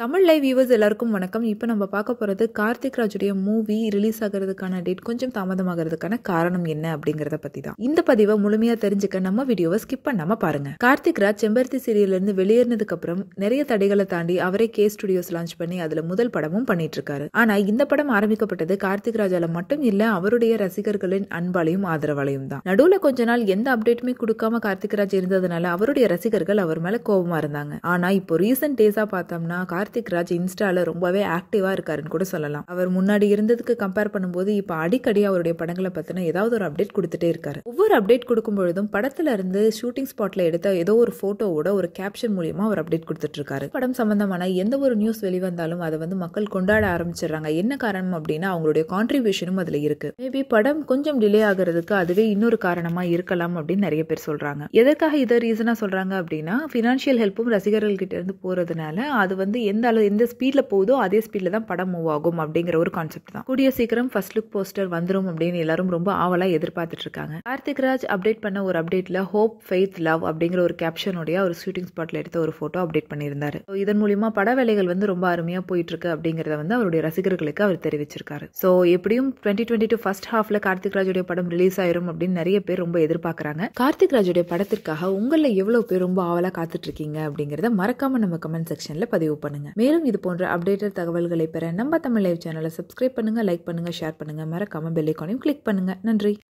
Tamil live viewers எல்லாருக்கும் வணக்கம் இப்போ நம்ம பார்க்க போகிறது கார்த்திக் ராஜுடைய மூவி ரிலீஸ் ஆகிறதுக்கான டேட் கொஞ்சம் தாமதமாகிறதுக்கான காரணம் என்ன அப்படிங்கிறத பற்றி தான் இந்த பதிவை முழுமையாக தெரிஞ்சுக்க நம்ம வீடியோவை ஸ்கிப் பண்ணாமல் பாருங்கள் கார்த்திக் ராஜ் செம்பருத்தி சீரியல்லேருந்து வெளியேறினதுக்கு அப்புறம் நிறைய தடைகளை தாண்டி அவரே கே ஸ்டுடியோஸ் லான்ச் பண்ணி அதில் முதல் படமும் பண்ணிட்டு இருக்காரு ஆனால் இந்த படம் ஆரம்பிக்கப்பட்டது கார்த்திக் ராஜால மட்டும் இல்லை அவருடைய ரசிகர்களின் அன்பாலையும் ஆதரவாலையும் தான் நடுவில் கொஞ்ச நாள் எந்த அப்டேட்டுமே கொடுக்காம கார்த்திக் ராஜ் இருந்ததுனால அவருடைய ரசிகர்கள் அவர் மேலே கோபமாக இருந்தாங்க ஆனால் இப்போ ரீசெண்ட் டேஸாக பார்த்தோம்னா கார்த்திக் ராஜ் இன்ஸ்டாவில் ரொம்பவே ஆக்டிவாக இருக்காருன்னு கூட சொல்லலாம் அவர் முன்னாடி இருந்ததுக்கு கம்பேர் பண்ணும்போது இப்போ அடிக்கடி அவருடைய படங்களை பற்றின ஏதாவது ஒரு அப்டேட் கொடுத்துட்டே இருக்காரு ஒவ்வொரு அப்டேட் கொடுக்கும் பொழுதும் படத்துல இருந்து ஷூட்டிங் ஸ்பாட்ல எடுத்த ஏதோ ஒரு ஃபோட்டோவோட ஒரு கேப்ஷன் மூலியமா அவர் அப்டேட் கொடுத்துட்டு இருக்காரு படம் சம்பந்தமான எந்த ஒரு நியூஸ் வெளிவந்தாலும் அதை வந்து மக்கள் கொண்டாட ஆரம்பிச்சிடுறாங்க என்ன காரணம் அப்படின்னா அவங்களுடைய கான்ட்ரிபியூஷனும் அதில் இருக்கு மேபி படம் கொஞ்சம் டிலே ஆகுறதுக்கு அதுவே இன்னொரு காரணமா இருக்கலாம் அப்படின்னு நிறைய பேர் சொல்றாங்க எதற்காக இதை ரீசனா சொல்றாங்க அப்படின்னா ஃபினான்ஷியல் ஹெல்ப்பும் ரசிகர்கள் கிட்ட இருந்து போறதுனால அது வந்து எந்த எந்த அளவு எந்த ஸ்பீடில் போகுதோ அதே ஸ்பீடில் தான் படம் மூவ் ஆகும் அப்படிங்கிற ஒரு கான்செப்ட் தான் கூடிய சீக்கிரம் ஃபர்ஸ்ட் லுக் போஸ்டர் வந்துடும் அப்படின்னு எல்லாரும் ரொம்ப ஆவலாக எதிர்பார்த்துட்டு இருக்காங்க கார்த்திக் ராஜ் அப்டேட் பண்ண ஒரு அப்டேட்டில் ஹோப் ஃபெய்த் லவ் அப்படிங்கிற ஒரு கேப்ஷனுடைய ஒரு ஷூட்டிங் ஸ்பாட்டில் எடுத்த ஒரு ஃபோட்டோ அப்டேட் பண்ணியிருந்தாரு ஸோ இதன் மூலியமாக பட வேலைகள் வந்து ரொம்ப அருமையாக போயிட்டு இருக்கு அப்படிங்கிறத வந்து அவருடைய ரசிகர்களுக்கு அவர் தெரிவிச்சிருக்காரு ஸோ எப்படியும் டுவெண்ட்டி டுவெண்ட்டி டூ ஃபர்ஸ்ட் ஹாஃப்ல கார்த்திக் ராஜுடைய படம் ரிலீஸ் ஆயிரும் அப்படின்னு நிறைய பேர் ரொம்ப எதிர்பார்க்கறாங்க கார்த்திக் ராஜுடைய படத்திற்காக உங்களில் எவ்வளோ பேர் ரொம்ப ஆவலாக காத்துட்டு இருக்கீங்க அப்படிங்கிறத மறக்காம நம்ம கமெண்ட் செக்ஷனில் பதிவு பண்ணுங்க மேலும் இது போன்ற அப்டேட்டட் தகவல்களை பெற நம்ம தமிழ் லைவ் சேனலை சப்ஸ்கிரைப் பண்ணுங்க லைக் பண்ணுங்க ஷேர் பண்ணுங்க மறக்காம பெல்லைக்கானையும் கிளிக் பண்ணுங்க நன்றி